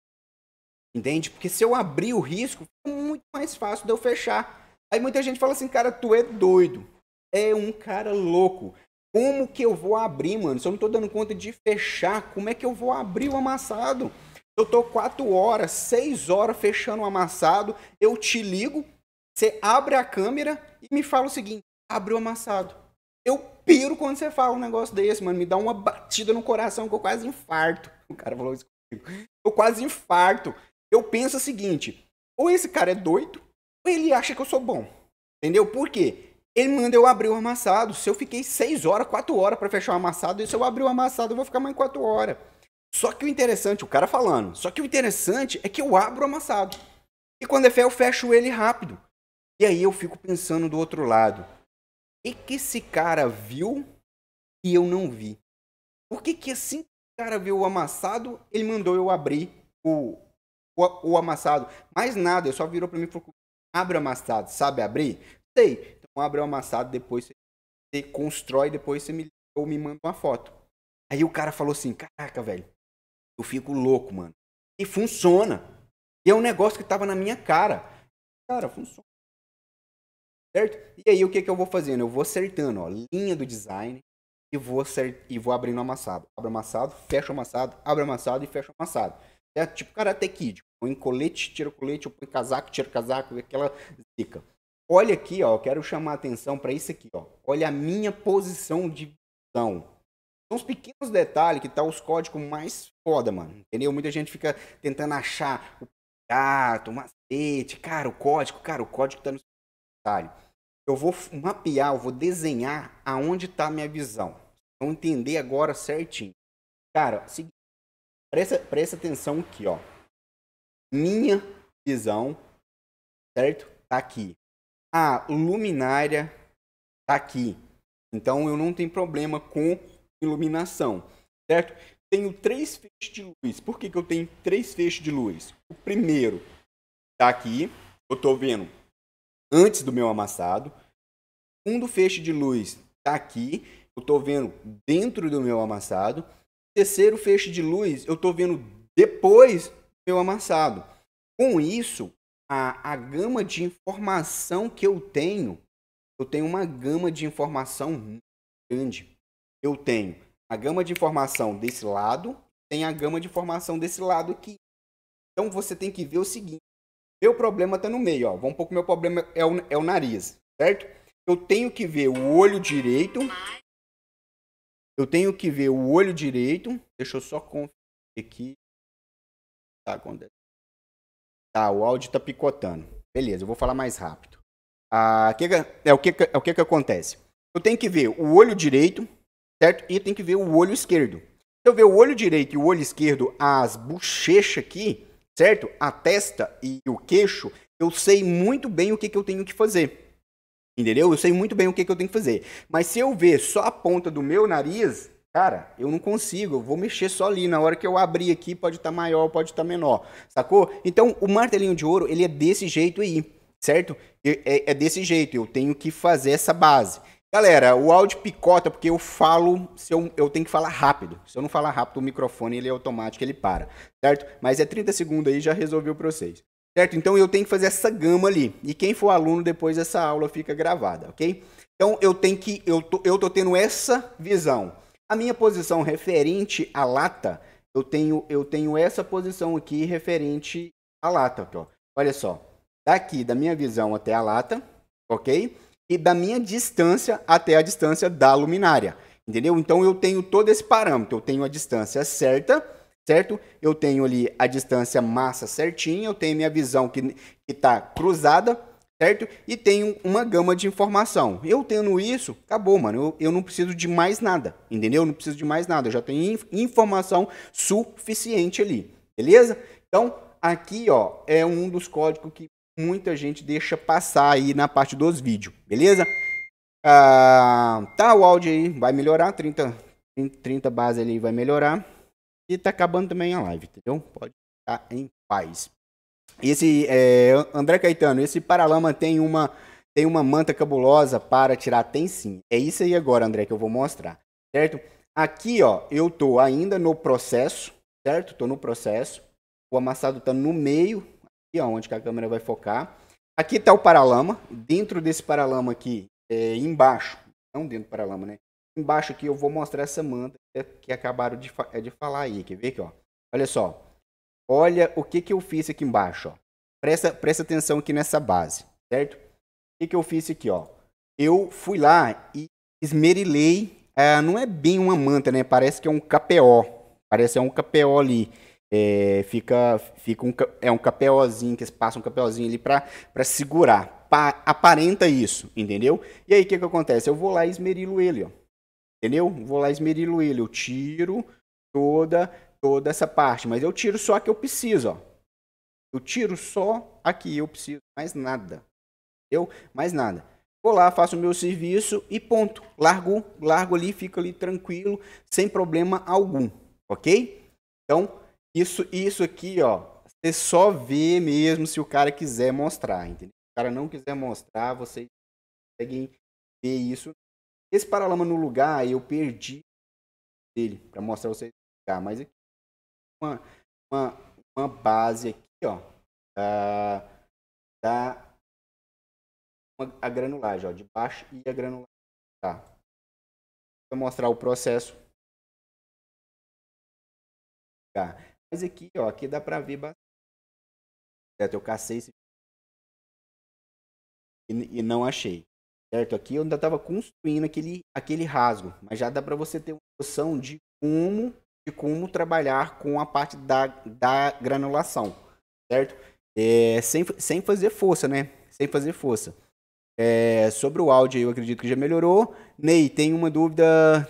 Entende? Porque se eu abrir o risco, fica muito mais fácil de eu fechar. Aí muita gente fala assim, cara, tu é doido. É um cara louco. Como que eu vou abrir, mano? Se eu não tô dando conta de fechar, como é que eu vou abrir o amassado? Eu tô quatro horas, seis horas fechando o amassado, eu te ligo, você abre a câmera e me fala o seguinte: abriu o amassado. Eu piro quando você fala um negócio desse, mano. Me dá uma batida no coração que eu quase infarto. (laughs) O cara falou isso comigo. Eu quase infarto eu penso o seguinte: ou esse cara é doido, ou ele acha que eu sou bom. Entendeu? Por quê? Ele manda eu abrir o amassado. Se eu fiquei 6 horas, 4 horas para fechar o amassado, e se eu abrir o amassado, eu vou ficar mais 4 horas. Só que o interessante, o cara falando, só que o interessante é que eu abro o amassado. E quando é fé, eu fecho ele rápido. E aí eu fico pensando do outro lado. E que esse cara viu e eu não vi? Por que, que assim que o cara viu o amassado, ele mandou eu abrir o, o, o amassado. Mais nada, ele só virou para mim e falou, abre o amassado, sabe abrir? Sei. Então abre o amassado, depois você constrói, depois você me ou me manda uma foto. Aí o cara falou assim, caraca, velho, eu fico louco, mano. E funciona. E é um negócio que tava na minha cara. Cara, funciona. Certo? E aí o que, que eu vou fazendo? Eu vou acertando, ó, linha do design e vou, acert... e vou abrindo amassado. Abro amassado, fecho amassado, abro amassado e fecho amassado. É tipo Karate Kid. Põe colete, tira colete, põe casaco, tira casaco, é aquela zica. Olha aqui, ó, quero chamar a atenção para isso aqui, ó. Olha a minha posição de visão. São os pequenos detalhes que tá os códigos mais foda, mano. Entendeu? Muita gente fica tentando achar o gato, o macete, cara, o código, cara, o código tá no detalhe. Eu vou mapear, eu vou desenhar aonde tá a minha visão. Vão entender agora certinho. Cara, seguinte, Presta, presta atenção aqui, ó. Minha visão, certo? Tá aqui. A luminária tá aqui. Então eu não tenho problema com iluminação, certo? Tenho três feixes de luz. Por que, que eu tenho três feixes de luz? O primeiro tá aqui, eu tô vendo antes do meu amassado. O segundo feixe de luz tá aqui, eu tô vendo dentro do meu amassado terceiro feixe de luz eu estou vendo depois meu amassado. Com isso, a, a gama de informação que eu tenho, eu tenho uma gama de informação grande. Eu tenho a gama de informação desse lado, tem a gama de informação desse lado aqui. Então você tem que ver o seguinte: meu problema está no meio, ó. Vamos um pouco meu problema é o, é o nariz, certo? Eu tenho que ver o olho direito, eu tenho que ver o olho direito. Deixa eu só conferir aqui. Tá, acontece. Tá, o áudio tá picotando. Beleza, eu vou falar mais rápido. Ah, que, é, o que, é o que, que acontece? Eu tenho que ver o olho direito, certo? E tem que ver o olho esquerdo. Se eu ver o olho direito e o olho esquerdo, as bochechas aqui, certo? A testa e o queixo, eu sei muito bem o que, que eu tenho que fazer. Entendeu? Eu sei muito bem o que, que eu tenho que fazer. Mas se eu ver só a ponta do meu nariz, cara, eu não consigo. Eu vou mexer só ali. Na hora que eu abrir aqui, pode estar tá maior, pode estar tá menor. Sacou? Então, o martelinho de ouro, ele é desse jeito aí, certo? É, é desse jeito. Eu tenho que fazer essa base. Galera, o áudio picota porque eu falo, se eu, eu tenho que falar rápido. Se eu não falar rápido, o microfone ele é automático, ele para, certo? Mas é 30 segundos aí, já resolveu para vocês. Certo? Então eu tenho que fazer essa gama ali. E quem for aluno depois dessa aula fica gravada, ok? Então eu tenho que eu tô, eu tô tendo essa visão. A minha posição referente à lata, eu tenho eu tenho essa posição aqui referente à lata, ó. Olha só. Daqui da minha visão até a lata, OK? E da minha distância até a distância da luminária. Entendeu? Então eu tenho todo esse parâmetro, eu tenho a distância certa certo? Eu tenho ali a distância massa certinha, eu tenho minha visão que está cruzada, certo? E tenho uma gama de informação. Eu tendo isso, acabou, mano. Eu, eu não preciso de mais nada, entendeu? Eu não preciso de mais nada. Eu já tenho inf informação suficiente ali, beleza? Então, aqui, ó, é um dos códigos que muita gente deixa passar aí na parte dos vídeos, beleza? Ah, tá, o áudio aí vai melhorar, 30, 30 base ali vai melhorar. E tá acabando também a live, entendeu? Pode ficar em paz. Esse é, André Caetano, esse Paralama tem uma tem uma manta cabulosa para tirar, tem sim. É isso aí agora, André, que eu vou mostrar, certo? Aqui, ó, eu tô ainda no processo, certo? Tô no processo. O amassado tá no meio, aqui ó, onde que a câmera vai focar. Aqui tá o paralama. Dentro desse paralama aqui, é, embaixo, não dentro do paralama, né? Embaixo aqui eu vou mostrar essa manta que acabaram de, fa de falar aí. Quer ver aqui, ó? Olha só. Olha o que, que eu fiz aqui embaixo, ó. Presta, presta atenção aqui nessa base, certo? O que, que eu fiz aqui, ó? Eu fui lá e esmerilei. É, não é bem uma manta, né? Parece que é um KPO. Parece que é um KPO ali. É, fica, fica um, é um KPOzinho, que passa um KPOzinho ali para segurar. Pa, aparenta isso, entendeu? E aí, o que, que acontece? Eu vou lá e esmerilo ele, ó. Entendeu? Vou lá esmerilo ele, eu tiro toda toda essa parte, mas eu tiro só a que eu preciso, ó. Eu tiro só aqui, eu preciso, mais nada. Eu mais nada. Vou lá, faço o meu serviço e ponto. Largo, largo ali, fico ali tranquilo, sem problema algum, OK? Então, isso isso aqui, ó, você só vê mesmo se o cara quiser mostrar, entendeu? Se o cara não quiser mostrar, vocês conseguem ver isso esse paralama no lugar eu perdi dele para mostrar vocês lugar, mas aqui uma, uma, uma base aqui, ó, da, da uma, a granulagem, ó, de baixo e a granulagem. Tá. Vou mostrar o processo. Tá. Mas aqui, ó, aqui dá para ver bastante. Eu cacei esse e, não achei certo? Aqui eu ainda estava construindo aquele, aquele rasgo, mas já dá para você ter uma noção de como, de como trabalhar com a parte da, da granulação, certo? É, sem, sem fazer força, né? Sem fazer força. É, sobre o áudio eu acredito que já melhorou. Ney, tem uma dúvida,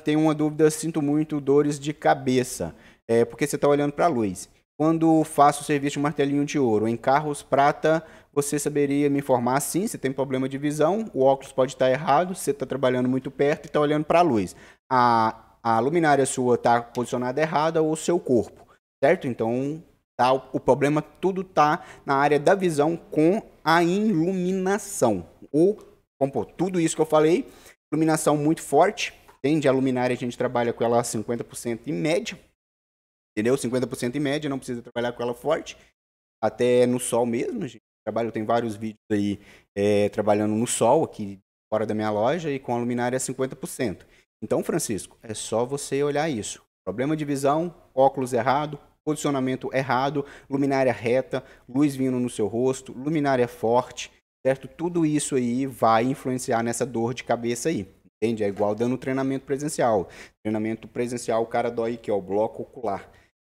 tem uma dúvida, sinto muito dores de cabeça. É porque você está olhando para a luz. Quando faço o serviço de martelinho de ouro em carros prata, você saberia me informar sim, você tem problema de visão, o óculos pode estar errado, você está trabalhando muito perto e está olhando para a luz. A, a luminária sua está posicionada errada ou o seu corpo, certo? Então, tá, o, o problema tudo está na área da visão com a iluminação. Ou, como tudo isso que eu falei, iluminação muito forte, tende a luminária a gente trabalha com ela 50% em média, entendeu? 50% em média, não precisa trabalhar com ela forte, até no sol mesmo, gente trabalho, eu tenho vários vídeos aí é, trabalhando no sol aqui fora da minha loja e com a luminária 50%. Então, Francisco, é só você olhar isso. Problema de visão, óculos errado, posicionamento errado, luminária reta, luz vindo no seu rosto, luminária forte, certo? Tudo isso aí vai influenciar nessa dor de cabeça aí. Entende? É igual dando treinamento presencial. Treinamento presencial, o cara dói aqui, ó, o bloco ocular.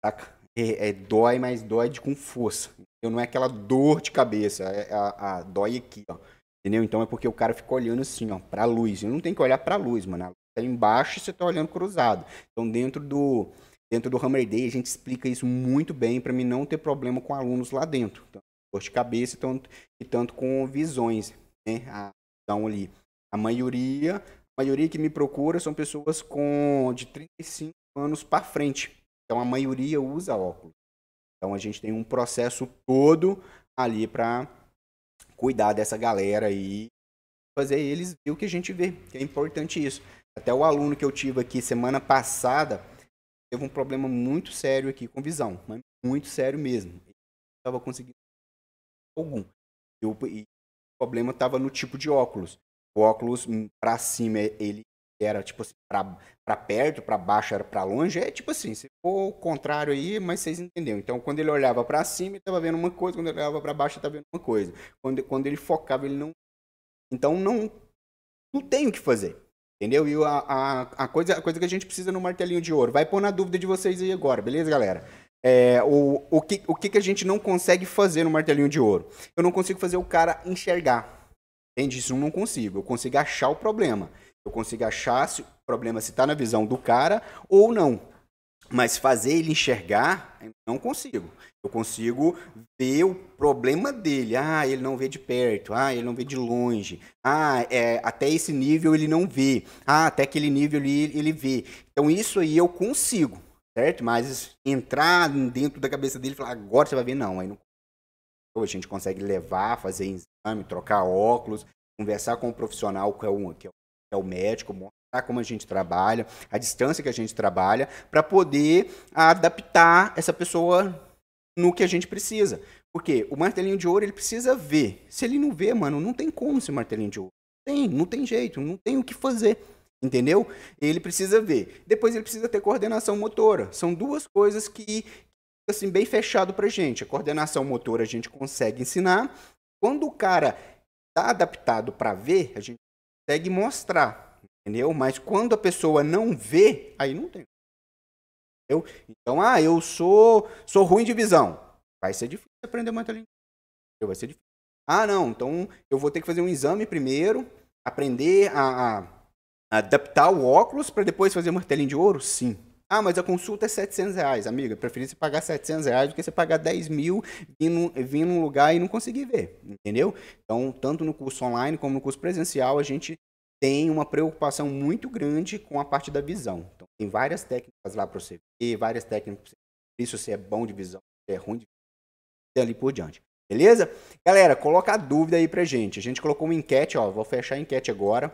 Saca? É, é, dói, mas dói de, com força. Não é aquela dor de cabeça, é, é a, a, dói aqui, ó. Entendeu? Então é porque o cara fica olhando assim, ó, pra luz. Eu não tenho que olhar pra luz, mano. A luz tá embaixo e você tá olhando cruzado. Então dentro do dentro do Hammer Day a gente explica isso muito bem para mim não ter problema com alunos lá dentro. Então, dor de cabeça e tanto, e tanto com visões, né? A visão ali. A maioria, a maioria que me procura são pessoas com de 35 anos para frente. Então a maioria usa óculos. Então a gente tem um processo todo ali para cuidar dessa galera e fazer eles ver o que a gente vê, que é importante isso. Até o aluno que eu tive aqui semana passada teve um problema muito sério aqui com visão, mas muito sério mesmo. Ele não estava conseguindo algum. E o, problema estava no tipo de óculos. O óculos para cima ele era tipo assim, para perto, para baixo, era para longe, é tipo assim, se for o contrário aí, mas vocês entenderam. Então, quando ele olhava para cima, ele estava vendo uma coisa, quando ele olhava para baixo, ele estava vendo uma coisa. Quando, quando ele focava, ele não. Então, não, não tem o que fazer. Entendeu? E a, a, a, coisa, a coisa que a gente precisa no martelinho de ouro. Vai pôr na dúvida de vocês aí agora, beleza, galera? É, o, o, que, o que, que a gente não consegue fazer no martelinho de ouro? Eu não consigo fazer o cara enxergar. Entende? Isso eu não consigo. Eu consigo achar o problema eu consigo achar se o problema se está na visão do cara ou não. Mas fazer ele enxergar, não consigo. Eu consigo ver o problema dele. Ah, ele não vê de perto. Ah, ele não vê de longe. Ah, é, até esse nível ele não vê. Ah, até aquele nível ele, ele vê. Então isso aí eu consigo, certo? Mas entrar dentro da cabeça dele e falar, agora você vai ver, não. Aí não. A gente consegue levar, fazer exame, trocar óculos, conversar com o um profissional, que é, um, que é o médico, mostrar como a gente trabalha, a distância que a gente trabalha, para poder adaptar essa pessoa no que a gente precisa. Porque o martelinho de ouro ele precisa ver. Se ele não vê, mano, não tem como esse martelinho de ouro. Tem, não tem jeito, não tem o que fazer. Entendeu? Ele precisa ver. Depois ele precisa ter coordenação motora. São duas coisas que assim bem fechado pra gente. A coordenação motora a gente consegue ensinar. Quando o cara tá adaptado para ver, a gente consegue mostrar, entendeu? Mas quando a pessoa não vê, aí não tem. Entendeu? Então, ah, eu sou sou ruim de visão. Vai ser difícil aprender uma outra língua. Vai ser difícil. Ah, não, então eu vou ter que fazer um exame primeiro, aprender a, a adaptar o óculos para depois fazer martelinho de ouro? Sim. Ah, mas a consulta é 700 reais, amiga. Preferia você pagar 700 reais do que você pagar 10 mil vindo, vindo num lugar e não conseguir ver, entendeu? Então, tanto no curso online como no curso presencial, a gente tem uma preocupação muito grande com a parte da visão. Então, tem várias técnicas lá para você ver, várias técnicas para você ver se você é bom de visão, se é ruim de visão, e ali por diante. Beleza? Galera, coloca a dúvida aí pra gente. A gente colocou uma enquete, ó. Vou fechar a enquete agora.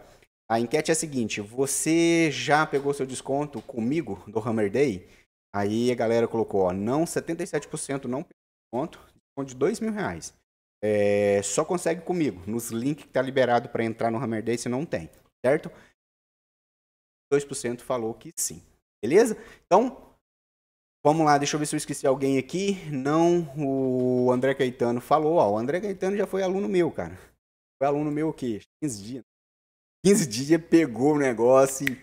A enquete é a seguinte: você já pegou seu desconto comigo do Hammer Day? Aí a galera colocou, ó, não, 77% não pegou desconto, desconto de dois mil reais. É, só consegue comigo, nos links que tá liberado para entrar no Hammer Day, se não tem, certo? 2% falou que sim, beleza? Então, Vamos lá, deixa eu ver se eu esqueci alguém aqui. Não, o André Caetano falou, ó, o André Caetano já foi aluno meu, cara. Foi aluno meu o quê? 15 dias, 15 dias, pegou o negócio e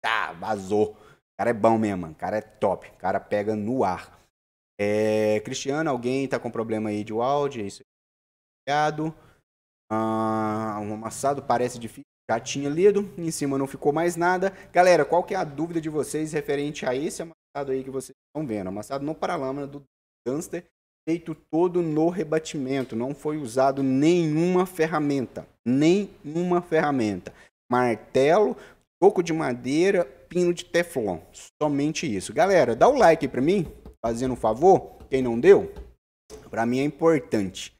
tá, vazou. O cara é bom mesmo, mano. o cara é top, o cara pega no ar. É, Cristiano, alguém tá com problema aí de áudio? É isso aí. Obrigado. Ah, um amassado parece difícil. Já tinha lido, em cima não ficou mais nada. Galera, qual que é a dúvida de vocês referente a esse amassado aí que vocês estão vendo? Amassado no paralama do Dunster feito todo no rebatimento, não foi usado nenhuma ferramenta, nenhuma ferramenta. Martelo, toco de madeira, pino de teflon, somente isso. Galera, dá o um like para mim, fazendo um favor, quem não deu, para mim é importante.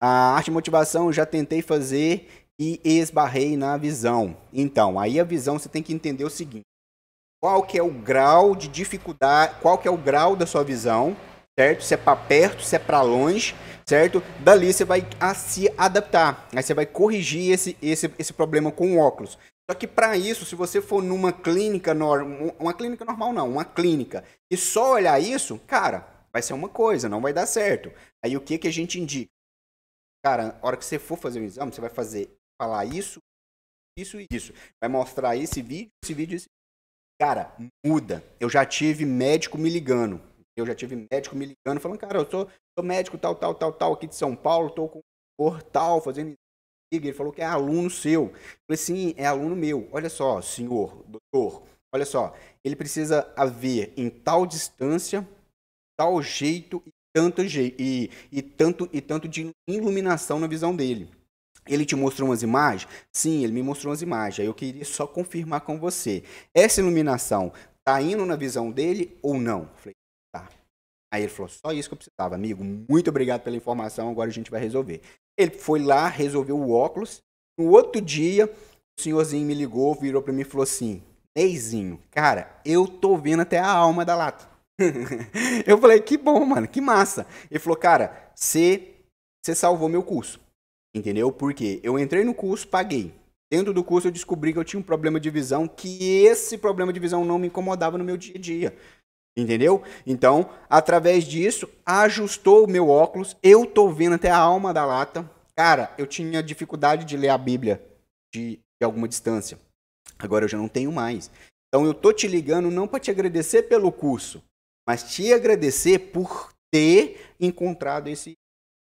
A arte motivação eu já tentei fazer e esbarrei na visão. Então, aí a visão você tem que entender o seguinte: qual que é o grau de dificuldade, qual que é o grau da sua visão certo? Se é para perto, se é para longe, certo? Dali você vai a, se adaptar, aí você vai corrigir esse, esse, esse problema com o óculos. Só que para isso, se você for numa clínica normal, uma clínica normal não, uma clínica, e só olhar isso, cara, vai ser uma coisa, não vai dar certo. Aí o que que a gente indica? Cara, a hora que você for fazer o exame, você vai fazer falar isso, isso e isso. Vai mostrar esse vídeo, esse vídeo, esse Cara, muda. Eu já tive médico me ligando. Eu já tive médico me ligando, falando, cara, eu sou, sou médico tal, tal, tal, tal, aqui de São Paulo, estou com portal fazendo ele falou que é aluno seu. Eu falei, sim, é aluno meu. Olha só, senhor, doutor, olha só, ele precisa haver em tal distância, tal jeito e tanto, e, e tanto, e tanto de iluminação na visão dele. Ele te mostrou umas imagens? Sim, ele me mostrou umas imagens. Aí eu queria só confirmar com você. Essa iluminação tá indo na visão dele ou não? Eu falei, Aí ele falou: só isso que eu precisava, amigo. Muito obrigado pela informação, agora a gente vai resolver. Ele foi lá, resolveu o óculos. No outro dia, o senhorzinho me ligou, virou para mim e falou assim: Neizinho, cara, eu tô vendo até a alma da lata. (laughs) eu falei: que bom, mano, que massa. Ele falou: cara, você salvou meu curso. Entendeu? Porque eu entrei no curso, paguei. Dentro do curso eu descobri que eu tinha um problema de visão, que esse problema de visão não me incomodava no meu dia a dia. Entendeu? Então, através disso, ajustou o meu óculos. Eu tô vendo até a alma da lata. Cara, eu tinha dificuldade de ler a Bíblia de, de alguma distância. Agora eu já não tenho mais. Então, eu tô te ligando não para te agradecer pelo curso, mas te agradecer por ter encontrado esse,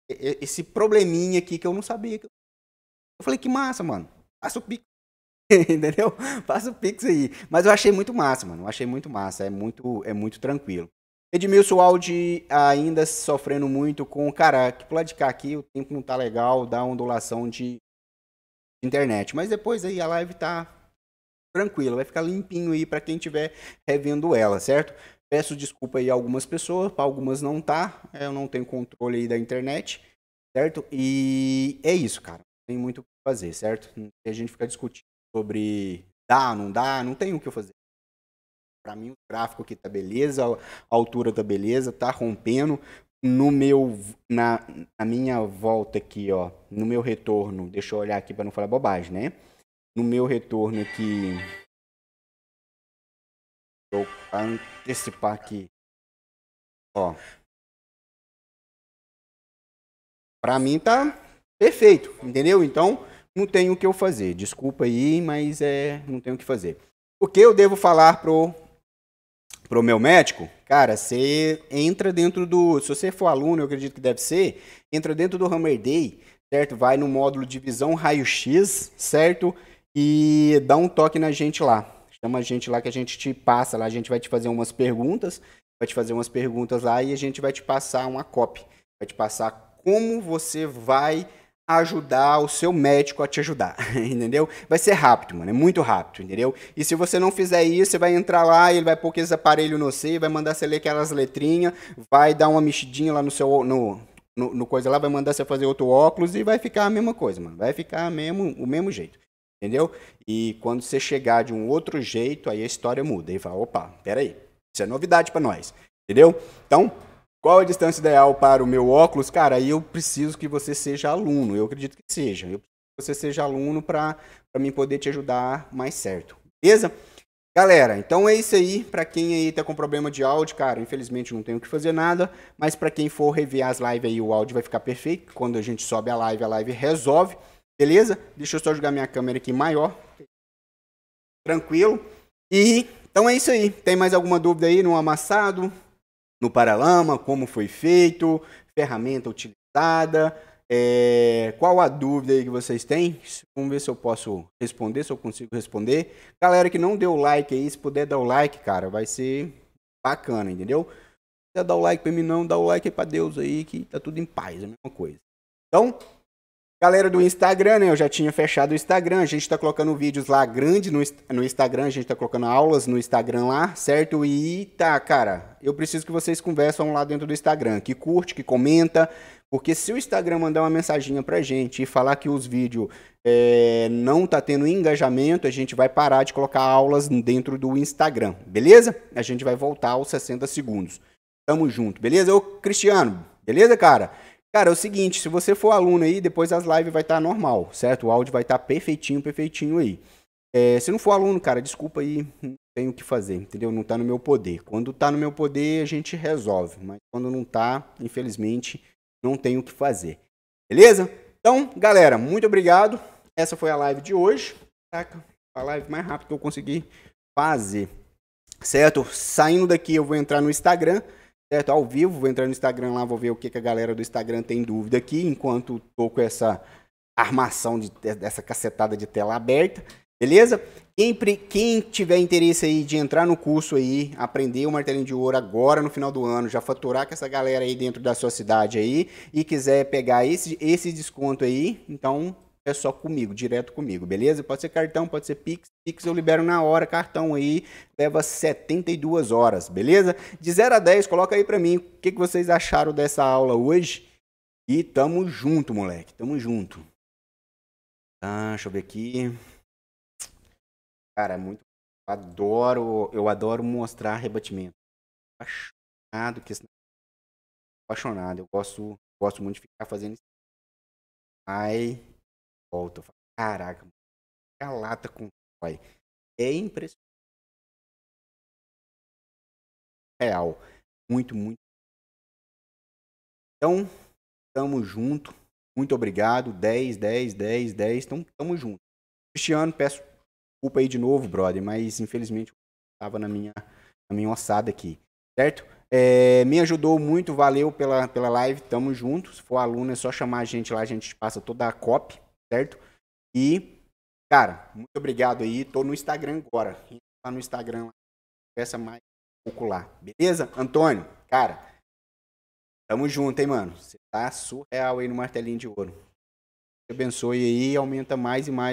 esse probleminha aqui que eu não sabia. Eu falei, que massa, mano. Passa o bico (laughs) entendeu? Faça o Pix aí. Mas eu achei muito massa, mano. Eu achei muito massa. É muito, é muito tranquilo. Edmilson Aldi ainda sofrendo muito com, cara, que pular de cá aqui, o tempo não tá legal, dá ondulação de internet. Mas depois aí a live tá tranquila, vai ficar limpinho aí para quem tiver revendo ela, certo? Peço desculpa aí a algumas pessoas, para algumas não tá, é, eu não tenho controle aí da internet, certo? E é isso, cara. Não tem muito o que fazer, certo? A gente fica discutindo sobre dá, não dá, não tem o que eu fazer. Para mim, o gráfico aqui tá beleza, a altura tá beleza, tá rompendo. No meu, na, na minha volta aqui, ó, no meu retorno, deixa eu olhar aqui para não falar bobagem, né? No meu retorno aqui, vou antecipar aqui, ó. Para mim tá perfeito, entendeu? Então, não tenho o que eu fazer. Desculpa aí, mas é, não tenho o que fazer. O que eu devo falar pro pro meu médico? Cara, você entra dentro do, se você for aluno, eu acredito que deve ser, entra dentro do Hammer Day, certo? Vai no módulo de visão raio-x, certo? E dá um toque na gente lá. Chama a gente lá que a gente te passa lá, a gente vai te fazer umas perguntas, vai te fazer umas perguntas lá e a gente vai te passar uma copy, vai te passar como você vai ajudar o seu médico a te ajudar, (laughs) entendeu? Vai ser rápido, mano, é muito rápido, entendeu? E se você não fizer isso, você vai entrar lá, ele vai pôr aqueles aparelhos no C, vai mandar você ler aquelas letrinhas, vai dar uma mexidinha lá no seu no, no, no, coisa lá, vai mandar você fazer outro óculos e vai ficar a mesma coisa, mano. Vai ficar mesmo o mesmo jeito. Entendeu? E quando você chegar de um outro jeito, aí a história muda e fala, opa, peraí, isso é novidade para nós. Entendeu? Então, qual a distância ideal para o meu óculos? Cara, aí eu preciso que você seja aluno. Eu acredito que seja. Eu preciso que você seja aluno para mim poder te ajudar mais certo. Beleza? Galera, então é isso aí. Para quem aí tá com problema de áudio, cara, infelizmente não tenho que fazer nada. Mas para quem for rever as lives aí, o áudio vai ficar perfeito. Quando a gente sobe a live, a live resolve. Beleza? Deixa eu só jogar minha câmera aqui maior. Tranquilo. E então é isso aí. Tem mais alguma dúvida aí no amassado? no paralama, como foi feito, ferramenta utilizada. É, qual a dúvida aí que vocês têm? Vamos ver se eu posso responder, se eu consigo responder. Galera que não deu like aí, se puder dar o like, cara, vai ser bacana, entendeu? Se dar o like pra mim, não, dá o like aí pra Deus aí, que tá tudo em paz, é a mesma coisa. Então, Galera do Instagram, né? Eu já tinha fechado o Instagram. A gente tá colocando vídeos lá grande no, no Instagram. A gente tá colocando aulas no Instagram lá, certo? E tá, cara. Eu preciso que vocês conversam lá dentro do Instagram. Que curte, que comenta. Porque se o Instagram mandar uma mensaginha pra gente e falar que os vídeos é, não tá tendo engajamento, a gente vai parar de colocar aulas dentro do Instagram, beleza? A gente vai voltar aos 60 segundos. Tamo junto, beleza? Ô, Cristiano, beleza, cara? Cara, é o seguinte, se você for aluno aí, depois as lives vai estar tá normal, certo? O áudio vai estar tá perfeitinho, perfeitinho aí. É, se não for aluno, cara, desculpa aí, não tenho o que fazer, entendeu? Não tá no meu poder. Quando tá no meu poder, a gente resolve, mas quando não tá, infelizmente, não tenho o que fazer. Beleza? Então, galera, muito obrigado. Essa foi a live de hoje. Caraca, a live mais rápida que eu consegui fazer. Certo? Saindo daqui, eu vou entrar no Instagram certo? Ao vivo, vou entrar no Instagram lá, vou ver o que, que a galera do Instagram tem dúvida aqui, enquanto tô com essa armação de, dessa cacetada de tela aberta, beleza? Quem, quem tiver interesse aí de entrar no curso aí, aprender o martelinho de ouro agora no final do ano, já faturar com essa galera aí dentro da sua cidade aí e quiser pegar esse, esse desconto aí, então é só comigo, direto comigo, beleza? Pode ser cartão, pode ser Pix. Pix eu libero na hora, cartão aí leva 72 horas, beleza? De 0 a 10, coloca aí pra mim o que, que vocês acharam dessa aula hoje. E tamo junto, moleque, tamo junto. Ah, deixa eu ver aqui. Cara, é muito. Adoro, eu adoro mostrar rebatimento. Apaixonado que apaixonado. Eu gosto, gosto muito de ficar fazendo isso. Ai, volta. Falo, Caraca, a lata com pai É impressionante. Real. Muito, muito. Então, tamo junto. Muito obrigado. 10, 10, 10, 10. Então, tamo junto. Cristiano, peço desculpa aí de novo, brother, mas infelizmente estava na minha, na minha ossada aqui, certo? É, me ajudou muito, valeu pela, pela live, tamo junto. Se for aluno, é só chamar a gente lá, a gente passa toda a copy, certo? E, cara, muito obrigado aí. Tô no Instagram agora. Lá tá no Instagram, peça mais um pouco lá. Beleza? Antônio, cara, tamo junto, hein, mano? Você tá surreal aí no martelinho de ouro. Te abençoe aí, aumenta mais e mais